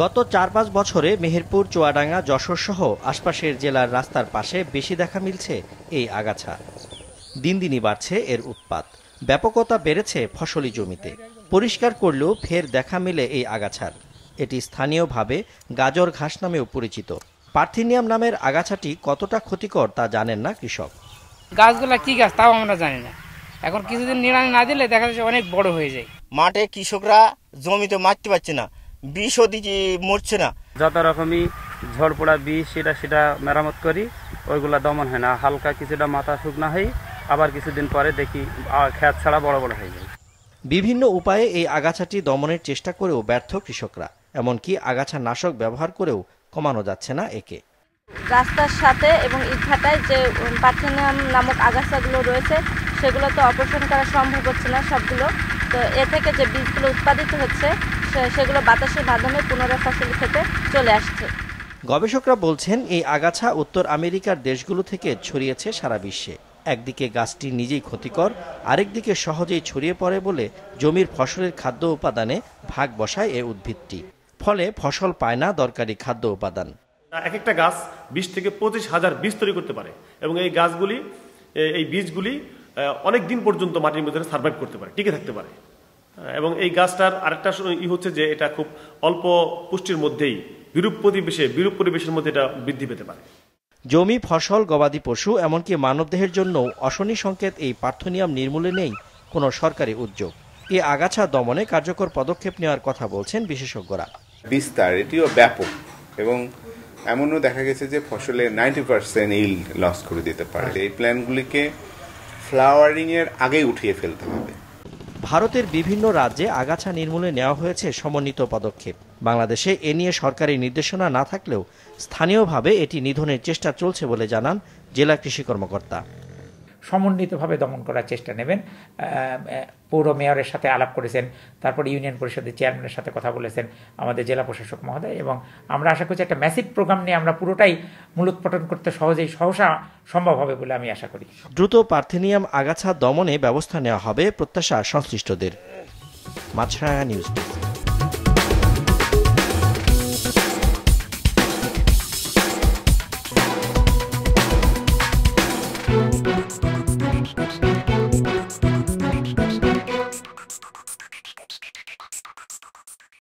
গত চার পাঁচ বছরে মেহেরপুর চুয়াডাঙ্গা যশোর সহ আশপাশের জেলার রাস্তার পাশে বেশি দেখা মিলছে এই আগাছা দিন দিনই বাড়ছে এর উৎপাত ব্যাপকতা বেড়েছে ফসলি জমিতে পরিষ্কার করলেও ফের দেখা মিলে এই আগাছার এটি স্থানীয়ভাবে গাজর ঘাস নামেও পরিচিত পার্থিনিয়াম নামের আগাছাটি কতটা ক্ষতিকর তা জানেন না কৃষক গাছগুলা কি গাছ তাও আমরা জানি না এখন কিছুদিন নিড়ানি না দিলে দেখা যাচ্ছে অনেক বড় হয়ে যায় মাঠে কৃষকরা জমিতে মারতে পারছে না বিষও দিচ্ছি মরছে না যত রকমই ঝড় পড়া বিষ সেটা সেটা মেরামত করি ওইগুলা দমন হয় না হালকা কিছুটা মাথা শুকনা হয় আবার কিছুদিন পরে দেখি খ্যাত ছাড়া বড় বড় হয়ে যায় বিভিন্ন উপায়ে এই আগাছাটি দমনের চেষ্টা করেও ব্যর্থ কৃষকরা এমনকি আগাছা নাশক ব্যবহার করেও কমানো যাচ্ছে না একে রাস্তার সাথে এবং ইটভাটায় যে প্লাটিনাম নামক আগাছাগুলো রয়েছে সেগুলো তো অপসারণ করা সম্ভব হচ্ছে না সবগুলো তো এ থেকে যে বীজগুলো উৎপাদিত হচ্ছে সেগুলো বাতাসের মাধ্যমে পুনরায় ফসল খেতে চলে আসছে গবেষকরা বলছেন এই আগাছা উত্তর আমেরিকার দেশগুলো থেকে ছড়িয়েছে সারা বিশ্বে একদিকে গাছটি নিজেই ক্ষতিকর আরেকদিকে সহজেই ছড়িয়ে পড়ে বলে জমির ফসলের খাদ্য উপাদানে ভাগ বসায় এ উদ্ভিদটি ফলে ফসল পায় না দরকারি খাদ্য উপাদান এক একটা গাছ বিশ থেকে পঁচিশ হাজার বীজ তৈরি করতে পারে এবং এই গাছগুলি এই বীজগুলি অনেক দিন পর্যন্ত মাটির মধ্যে সার্ভাইভ করতে পারে টিকে থাকতে পারে এবং এই গাছটার আরেকটা ই হচ্ছে যে এটা খুব অল্প পুষ্টির মধ্যেই বিরূপ পরিবেশে বিরূপ পরিবেশের মধ্যে এটা বৃদ্ধি পেতে পারে জমি ফসল গবাদি পশু এমনকি মানবদেহের জন্য অশনি সংকেত এই পার্থনিয়াম নির্মূলে নেই কোনো সরকারি উদ্যোগ এ আগাছা দমনে কার্যকর পদক্ষেপ নেওয়ার কথা বলছেন বিশেষজ্ঞরা বিস্তার এটিও ব্যাপক এবং এমনও দেখা গেছে যে ফসলে নাইনটি পার্সেন্ট ইল লস করে দিতে পারে এই প্ল্যানগুলিকে ফ্লাওয়ারিংয়ের আগেই উঠিয়ে ফেলতে হবে ভারতের বিভিন্ন রাজ্যে আগাছা নির্মূলে নেওয়া হয়েছে সমন্বিত পদক্ষেপ বাংলাদেশে এ নিয়ে সরকারি নির্দেশনা না থাকলেও স্থানীয়ভাবে এটি নিধনের চেষ্টা চলছে বলে জানান জেলা কৃষি কর্মকর্তা সমন্বিতভাবে দমন করার চেষ্টা নেবেন পৌর মেয়রের সাথে আলাপ করেছেন তারপর ইউনিয়ন পরিষদের চেয়ারম্যানের সাথে কথা বলেছেন আমাদের জেলা প্রশাসক মহোদয় এবং আমরা আশা করছি একটা ম্যাসিভ প্রোগ্রাম নিয়ে আমরা পুরোটাই মূলোৎপটন করতে সহজেই সহসা সম্ভব হবে বলে আমি আশা করি দ্রুত পার্থেনিয়াম আগাছা দমনে ব্যবস্থা নেওয়া হবে প্রত্যাশা সংশ্লিষ্টদের মাছরাঙা নিউজ